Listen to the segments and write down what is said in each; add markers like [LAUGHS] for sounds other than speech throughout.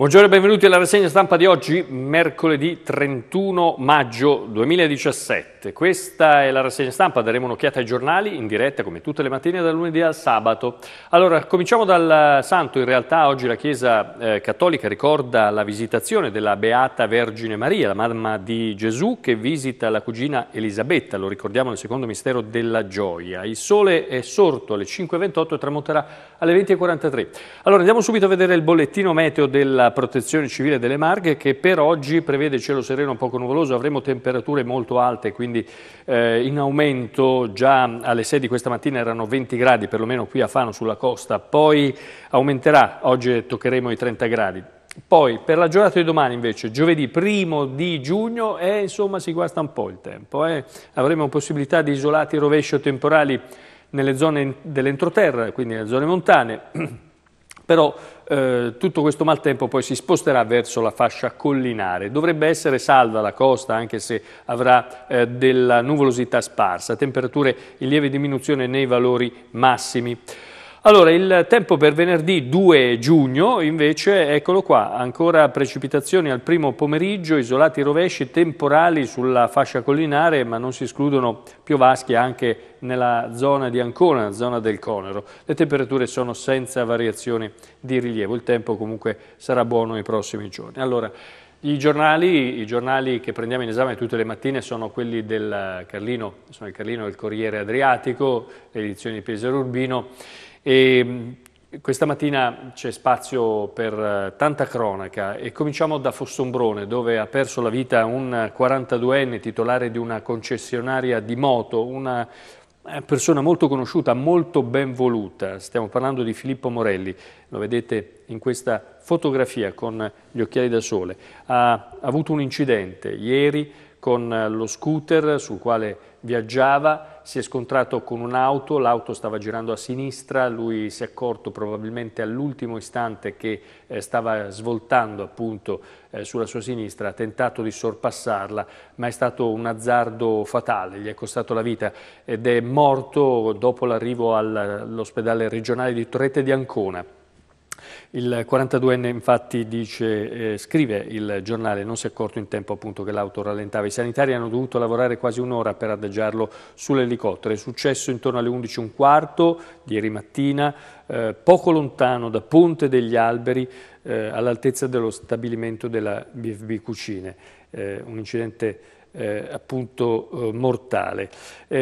Buongiorno e benvenuti alla rassegna stampa di oggi, mercoledì 31 maggio 2017. Questa è la rassegna stampa, daremo un'occhiata ai giornali in diretta come tutte le mattine dal lunedì al sabato. Allora, cominciamo dal santo, in realtà oggi la Chiesa eh, Cattolica ricorda la visitazione della Beata Vergine Maria, la mamma di Gesù che visita la cugina Elisabetta, lo ricordiamo nel secondo mistero della gioia. Il sole è sorto alle 5.28 e tramonterà alle 20.43. Allora, andiamo subito a vedere il bollettino meteo della protezione civile delle Marghe che per oggi prevede cielo sereno poco nuvoloso, avremo temperature molto alte, quindi eh, in aumento già alle 6 di questa mattina erano 20 gradi, perlomeno qui a Fano sulla costa, poi aumenterà, oggi toccheremo i 30 gradi. Poi per la giornata di domani invece, giovedì primo di giugno, eh, insomma si guasta un po' il tempo. Eh. Avremo possibilità di isolati rovescio temporali nelle zone dell'entroterra, quindi nelle zone montane però eh, tutto questo maltempo poi si sposterà verso la fascia collinare. Dovrebbe essere salva la costa anche se avrà eh, della nuvolosità sparsa, temperature in lieve diminuzione nei valori massimi. Allora, il tempo per venerdì 2 giugno, invece, eccolo qua, ancora precipitazioni al primo pomeriggio, isolati rovesci temporali sulla fascia collinare, ma non si escludono piovaschi anche nella zona di Ancona, zona del Conero. Le temperature sono senza variazioni di rilievo, il tempo comunque sarà buono nei prossimi giorni. Allora, i giornali, I giornali, che prendiamo in esame tutte le mattine sono quelli del Carlino, sono il Carlino del Corriere Adriatico, le edizioni di Pesaro Urbino, e mm, questa mattina c'è spazio per eh, tanta cronaca e cominciamo da Fossombrone dove ha perso la vita un 42enne titolare di una concessionaria di moto, una eh, persona molto conosciuta, molto ben voluta. Stiamo parlando di Filippo Morelli, lo vedete in questa fotografia con gli occhiali da sole. Ha avuto un incidente ieri con eh, lo scooter sul quale viaggiava, si è scontrato con un'auto, l'auto stava girando a sinistra, lui si è accorto probabilmente all'ultimo istante che eh, stava svoltando appunto eh, sulla sua sinistra, ha tentato di sorpassarla, ma è stato un azzardo fatale, gli è costato la vita ed è morto dopo l'arrivo all'ospedale regionale di Torrette di Ancona. Il 42enne infatti dice, eh, scrive il giornale, non si è accorto in tempo appunto che l'auto rallentava. I sanitari hanno dovuto lavorare quasi un'ora per adeggiarlo sull'elicottero. È successo intorno alle 11.15 di ieri mattina, eh, poco lontano da Ponte degli Alberi, eh, all'altezza dello stabilimento della BFB Cucine. Eh, un incidente eh, appunto eh, mortale.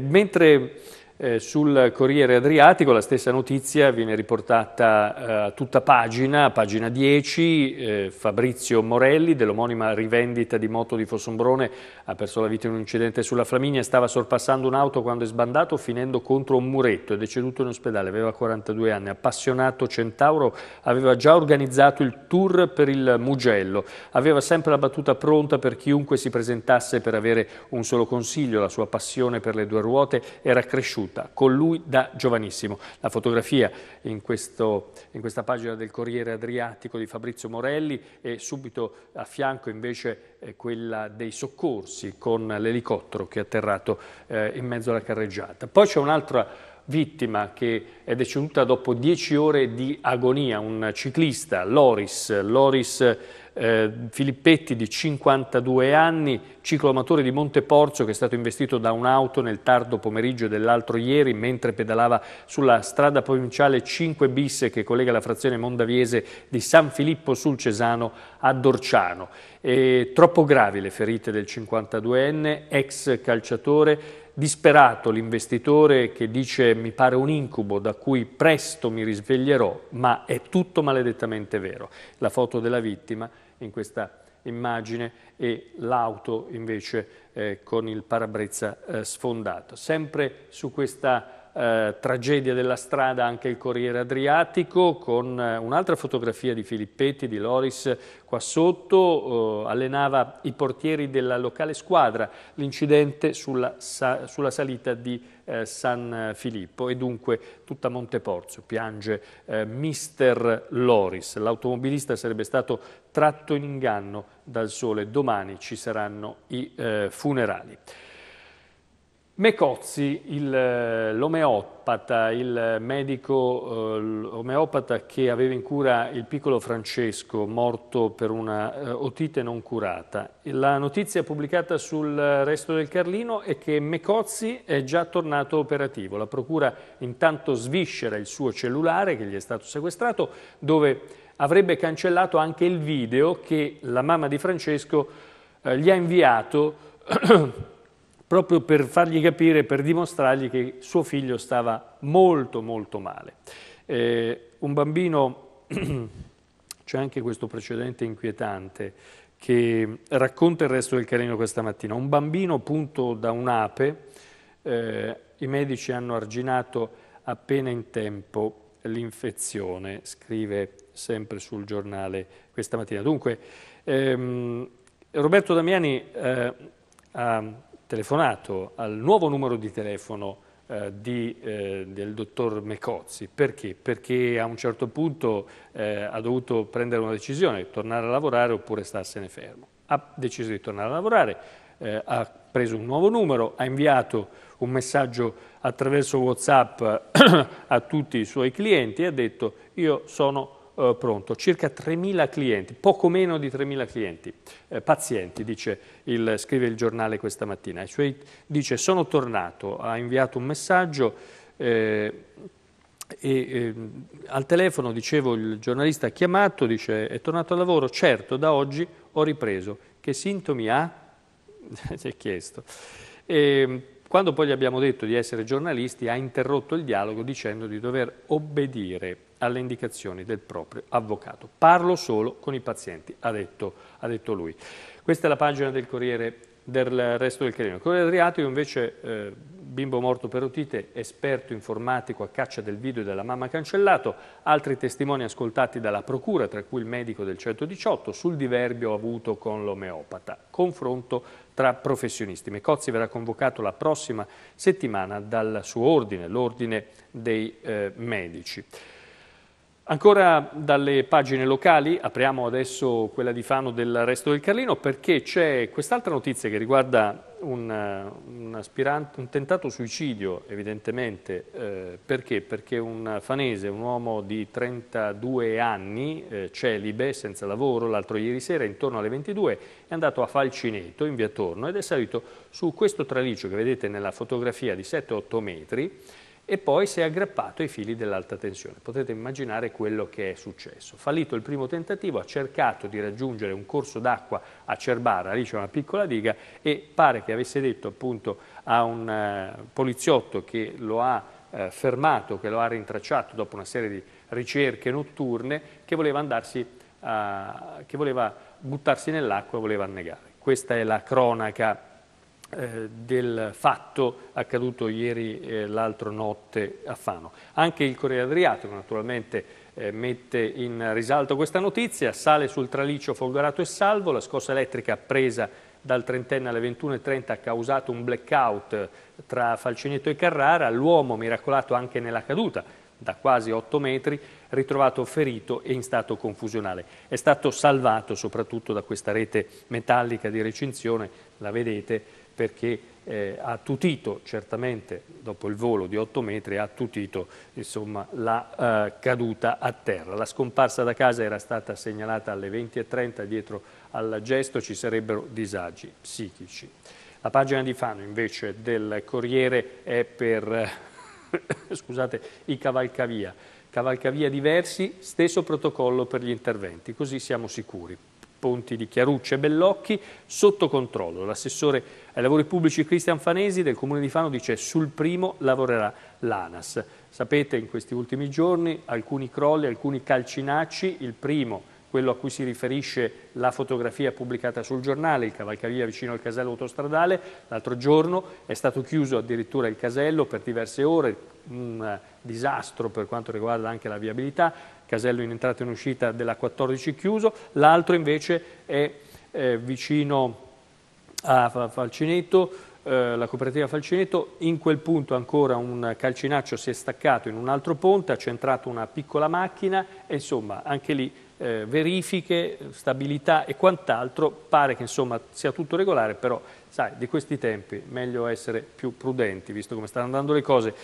mentre eh, sul Corriere Adriatico la stessa notizia viene riportata eh, a eh, tutta pagina, pagina 10, eh, Fabrizio Morelli dell'omonima rivendita di moto di Fossombrone ha perso la vita in un incidente sulla Flaminia, stava sorpassando un'auto quando è sbandato finendo contro un muretto, è deceduto in ospedale, aveva 42 anni, appassionato centauro, aveva già organizzato il tour per il Mugello, aveva sempre la battuta pronta per chiunque si presentasse per avere un solo consiglio, la sua passione per le due ruote era cresciuta cresciuta con lui da giovanissimo. La fotografia in, questo, in questa pagina del Corriere Adriatico di Fabrizio Morelli e subito a fianco invece eh, quella dei soccorsi con l'elicottero che è atterrato eh, in mezzo alla carreggiata. Poi c'è un'altra vittima che è deceduta dopo dieci ore di agonia, un ciclista, Loris, Loris eh, Filippetti di 52 anni, ciclomatore di Monteporzio che è stato investito da un'auto nel tardo pomeriggio dell'altro ieri mentre pedalava sulla strada provinciale 5 bis che collega la frazione mondaviese di San Filippo sul Cesano a Dorciano. E, troppo gravi le ferite del 52enne, ex calciatore, disperato l'investitore che dice mi pare un incubo da cui presto mi risveglierò, ma è tutto maledettamente vero. La foto della vittima in questa immagine e l'auto invece eh, con il parabrezza eh, sfondato. Sempre su questa eh, tragedia della strada anche il Corriere Adriatico con eh, un'altra fotografia di Filippetti, di Loris qua sotto, eh, allenava i portieri della locale squadra, l'incidente sulla, sa, sulla, salita di eh, San Filippo e dunque tutta Monteporzio piange eh, mister Loris, l'automobilista sarebbe stato tratto in inganno dal sole, domani ci saranno i eh, funerali. Mecozzi, eh, l'omeopata, il medico eh, omeopata che aveva in cura il piccolo Francesco, morto per una eh, otite non curata. La notizia pubblicata sul resto del Carlino è che Mecozzi è già tornato operativo. La procura intanto sviscera il suo cellulare che gli è stato sequestrato, dove avrebbe cancellato anche il video che la mamma di Francesco eh, gli ha inviato [CLEARS THROAT] proprio per fargli capire, per dimostrargli che suo figlio stava molto molto male. Eh, un bambino, [CLEARS THROAT] c'è anche questo precedente inquietante, che racconta il resto del carino questa mattina. Un bambino punto da un'ape, eh, i medici hanno arginato appena in tempo l'infezione, scrive sempre sul giornale questa mattina. Dunque, ehm, Roberto Damiani eh, ha telefonato al nuovo numero di telefono eh, di, eh, del dottor Mecozzi. Perché? Perché a un certo punto eh, ha dovuto prendere una decisione, tornare a lavorare oppure starsene fermo. Ha deciso di tornare a lavorare, eh, ha preso un nuovo numero, ha inviato un messaggio attraverso Whatsapp [CLEARS THROAT] a tutti i suoi clienti e ha detto io sono eh, pronto, circa 3.000 clienti, poco meno di 3.000 clienti, eh, pazienti, il, scrive il giornale questa mattina. Suoi, dice sono tornato, ha inviato un messaggio eh, e, ehm, al telefono, dicevo, il giornalista ha chiamato, dice è tornato al lavoro, certo da oggi ho ripreso, che sintomi ha? [LAUGHS] si è chiesto. E, ehm, quando poi gli abbiamo detto di essere giornalisti, ha interrotto il dialogo dicendo di dover obbedire alle indicazioni del proprio avvocato. Parlo solo con i pazienti, ha detto, ha detto lui. Questa è la pagina del Corriere del resto del Carino. Corriere Adriatico invece, eh, bimbo morto per otite, esperto informatico a caccia del video della mamma cancellato, altri testimoni ascoltati dalla procura, tra cui il medico del 118, sul diverbio avuto con l'omeopata. Confronto tra professionisti. Mecozzi verrà convocato la prossima settimana dal suo ordine, l'ordine dei eh, medici. Ancora dalle pagine locali, apriamo adesso quella di Fano del resto del Carlino perché c'è quest'altra notizia che riguarda un, eh, un, un tentato suicidio evidentemente, eh, perché? Perché un fanese, un uomo di 32 anni, eh, celibe, senza lavoro, l'altro ieri sera intorno alle 22 è andato a Falcineto in via Torno ed è salito su questo traliccio che vedete nella fotografia di 7-8 metri e poi si è aggrappato ai fili dell'alta tensione. Potete immaginare quello che è successo. Fallito il primo tentativo, ha cercato di raggiungere un corso d'acqua a Cerbara, lì c'è una piccola diga, e pare che avesse detto appunto a un eh, poliziotto che lo ha eh, fermato, che lo ha rintracciato dopo una serie di ricerche notturne, che voleva, andarsi, eh, che voleva buttarsi nell'acqua e voleva annegare. Questa è la cronaca eh, del fatto accaduto ieri eh, l'altro notte a Fano. Anche il Corriere Adriatico naturalmente eh, mette in risalto questa notizia, sale sul traliccio folgorato e salvo, la scossa elettrica presa dal trentenne alle 21.30 ha causato un blackout eh, tra Falcinetto e Carrara, l'uomo miracolato anche nella caduta da quasi 8 metri, ritrovato ferito e in stato confusionale. È stato salvato soprattutto da questa rete metallica di recinzione, la vedete, perché eh, ha tutito, certamente dopo il volo di 8 metri, ha tutito insomma, la eh, caduta a terra. La scomparsa da casa era stata segnalata alle 20.30, dietro al gesto ci sarebbero disagi psichici. La pagina di Fano invece del Corriere è per eh, [COUGHS] scusate, i cavalcavia. Cavalcavia diversi, stesso protocollo per gli interventi, così siamo sicuri. Ponti di Chiaruccia e Bellocchi sotto controllo. L'assessore ai lavori pubblici Cristian Fanesi del Comune di Fano dice sul primo lavorerà l'ANAS. Sapete in questi ultimi giorni alcuni crolli, alcuni calcinacci, il primo quello a cui si riferisce la fotografia pubblicata sul giornale, il cavalcavia vicino al casello autostradale. L'altro giorno è stato chiuso addirittura il casello per diverse ore, un eh, disastro per quanto riguarda anche la viabilità casello in entrata e in uscita della 14 chiuso, l'altro invece è eh, vicino a Falcinetto, eh, la cooperativa Falcinetto, in quel punto ancora un calcinaccio si è staccato in un altro ponte, ha centrato una piccola macchina e insomma anche lì eh, verifiche, stabilità e quant'altro, pare che insomma sia tutto regolare, però sai, di questi tempi meglio essere più prudenti, visto come stanno andando le cose.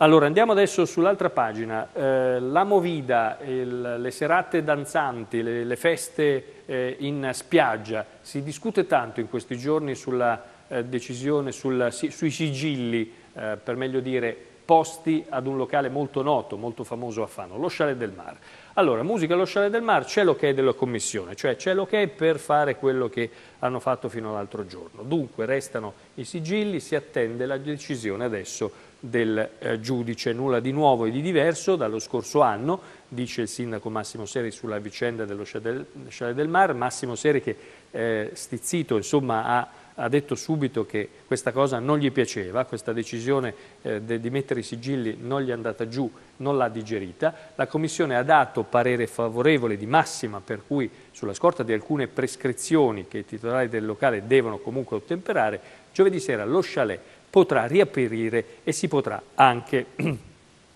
Allora andiamo adesso sull'altra pagina, eh, la movida, il, le serate danzanti, le, le feste eh, in spiaggia, si discute tanto in questi giorni sulla eh, decisione, sulla, sui sigilli, eh, per meglio dire, posti ad un locale molto noto, molto famoso a Fano, lo Chalet del Mar. Allora, musica allo scialle del mar, c'è l'ok della commissione, cioè c'è l'ok per fare quello che hanno fatto fino all'altro giorno. Dunque restano i sigilli, si attende la decisione adesso del eh, giudice, nulla di nuovo e di diverso dallo scorso anno, dice il sindaco Massimo Seri sulla vicenda dello scialle del mar, Massimo Seri che eh, stizzito insomma ha ha detto subito che questa cosa non gli piaceva, questa decisione eh, de, di mettere i sigilli non gli è andata giù, non l'ha digerita. La Commissione ha dato parere favorevole di massima per cui sulla scorta di alcune prescrizioni che i titolari del locale devono comunque ottemperare, giovedì sera lo chalet potrà riaprire e si potrà anche,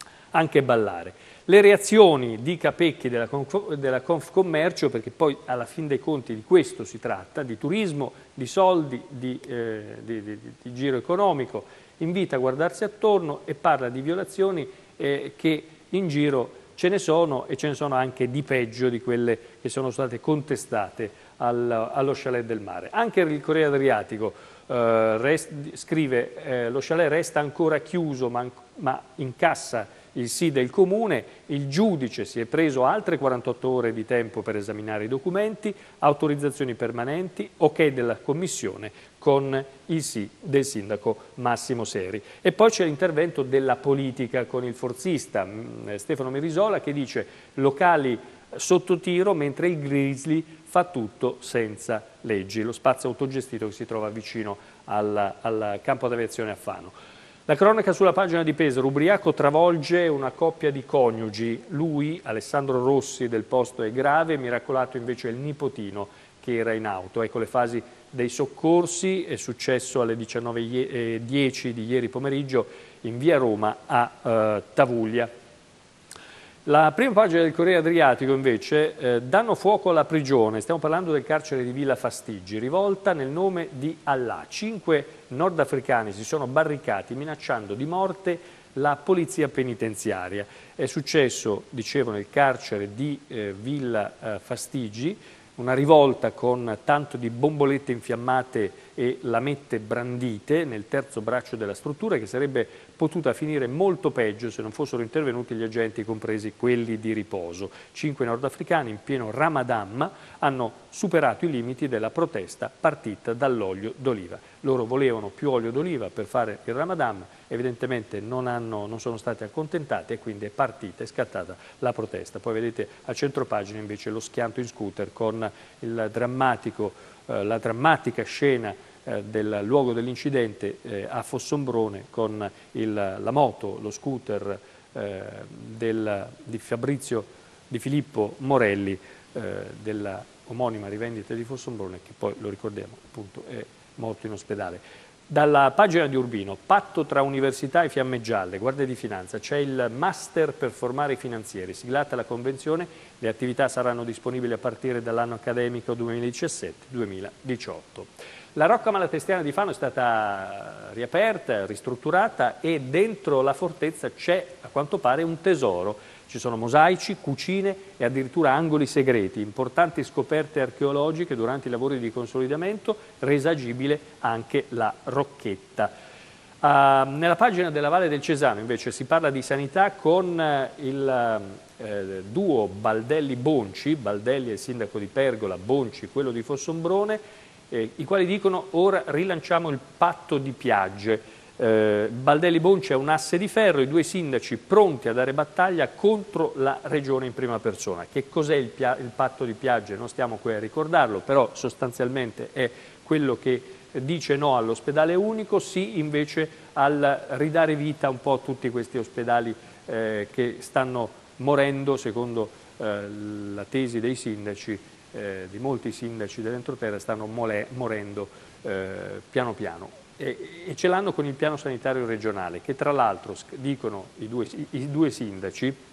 [CLEARS THROAT] anche ballare. Le reazioni di Capecchi della, Conf, della Confcommercio, perché poi alla fin dei conti di questo si tratta, di turismo, di soldi, di, eh, di, di, di giro economico, invita a guardarsi attorno e parla di violazioni eh, che in giro ce ne sono e ce ne sono anche di peggio di quelle che sono state contestate al, allo chalet del mare. Anche il Corea Adriatico eh, rest, scrive eh, lo chalet resta ancora chiuso ma, ma incassa il sì del comune, il giudice si è preso altre 48 ore di tempo per esaminare i documenti, autorizzazioni permanenti, ok della commissione con il sì del sindaco Massimo Seri. E poi c'è l'intervento della politica con il forzista mm, Stefano Mirisola che dice locali sotto tiro mentre il Grizzly fa tutto senza leggi, lo spazio autogestito che si trova vicino al, al campo d'aviazione a Fano. La cronaca sulla pagina di Pesaro, ubriaco travolge una coppia di coniugi, lui, Alessandro Rossi del posto è grave, miracolato invece è il nipotino che era in auto. Ecco le fasi dei soccorsi, è successo alle 19.10 di ieri pomeriggio in via Roma a eh, Tavuglia. La prima pagina del Corriere Adriatico invece eh, danno fuoco alla prigione, stiamo parlando del carcere di Villa Fastigi, rivolta nel nome di Allah. Cinque nordafricani si sono barricati minacciando di morte la polizia penitenziaria. È successo, dicevo, nel carcere di eh, Villa eh, Fastiggi, una rivolta con tanto di bombolette infiammate e lamette brandite nel terzo braccio della struttura che sarebbe potuta finire molto peggio se non fossero intervenuti gli agenti, compresi quelli di riposo. Cinque nordafricani in pieno Ramadan hanno superato i limiti della protesta partita dall'olio d'oliva. Loro volevano più olio d'oliva per fare il Ramadan, evidentemente non, hanno, non sono stati accontentati e quindi è partita, è scattata la protesta. Poi vedete a centro pagina invece lo schianto in scooter con il drammatico eh, la drammatica scena eh, del luogo dell'incidente eh, a Fossombrone con il, la moto, lo scooter del, di Fabrizio Di Filippo Morelli della omonima rivendita di Fossombrone che poi lo ricordiamo appunto è morto in ospedale. Dalla pagina di Urbino, patto tra università e fiamme gialle, Guardia di Finanza, c'è il master per formare i finanzieri, siglata la convenzione, le attività saranno disponibili a partire dall'anno accademico 2017-2018. La Rocca Malatestiana di Fano è stata riaperta, ristrutturata e dentro la fortezza c'è a quanto pare un tesoro ci sono mosaici, cucine e addirittura angoli segreti, importanti scoperte archeologiche durante i lavori di consolidamento, resa agibile anche la rocchetta. Uh, nella pagina della Valle del Cesano invece si parla di sanità con eh, il uh, duo Baldelli-Bonci, Baldelli è il sindaco di Pergola, Bonci quello di Fossombrone, eh, i quali dicono ora rilanciamo il patto di piagge eh, Baldelli Bonci è un asse di ferro, i due sindaci pronti a dare battaglia contro la regione in prima persona. Che cos'è il, il, patto di Piagge? Non stiamo qui a ricordarlo, però sostanzialmente è quello che dice no all'ospedale unico, sì invece al ridare vita un po' a tutti questi ospedali eh, che stanno morendo, secondo eh, la tesi dei sindaci, eh, di molti sindaci dell'entroterra, stanno morendo eh, piano piano e, e ce l'hanno con il piano sanitario regionale, che tra l'altro, dicono i due, i due sindaci,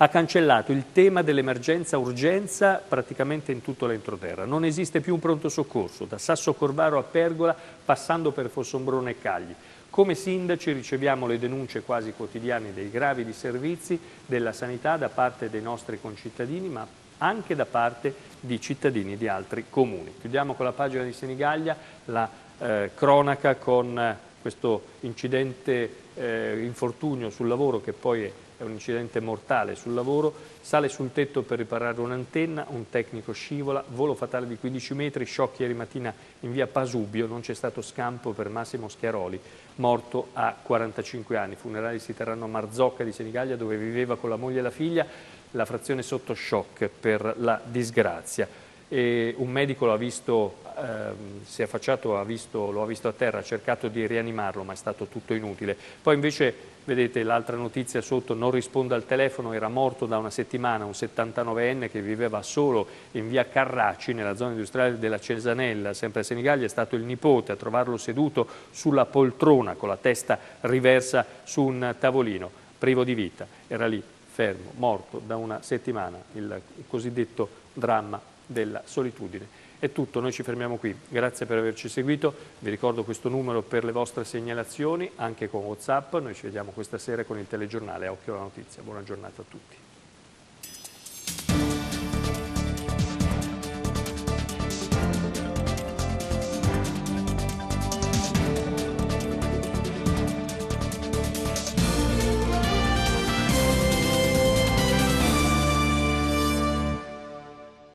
ha cancellato il tema dell'emergenza-urgenza praticamente in tutto l'entroterra. Non esiste più un pronto soccorso, da Sasso Corvaro a Pergola, passando per Fossombrone e Cagli. Come sindaci riceviamo le denunce quasi quotidiane dei gravi disservizi della sanità da parte dei nostri concittadini, ma anche da parte di cittadini di altri comuni. Chiudiamo con la pagina di Senigallia, la eh, cronaca con eh, questo incidente, eh, infortunio sul lavoro che poi è, è un incidente mortale sul lavoro, sale sul tetto per riparare un'antenna, un tecnico scivola, volo fatale di 15 metri, shock ieri mattina in via Pasubio, non c'è stato scampo per Massimo Schiaroli, morto a 45 anni. funerali si terranno a Marzocca di Senigallia dove viveva con la moglie e la figlia, la frazione sotto shock per la disgrazia e un medico l'ha visto, eh, si è affacciato, ha visto, lo ha visto a terra, ha cercato di rianimarlo ma è stato tutto inutile. Poi invece, vedete l'altra notizia sotto, non risponde al telefono, era morto da una settimana un 79enne che viveva solo in via Carracci nella zona industriale della Cesanella, sempre a Senigallia, è stato il nipote a trovarlo seduto sulla poltrona con la testa riversa su un tavolino, privo di vita, era lì fermo, morto da una settimana, il cosiddetto dramma della solitudine. È tutto, noi ci fermiamo qui. Grazie per averci seguito. Vi ricordo questo numero per le vostre segnalazioni, anche con WhatsApp. Noi ci vediamo questa sera con il telegiornale Occhio alla Notizia. Buona giornata a tutti.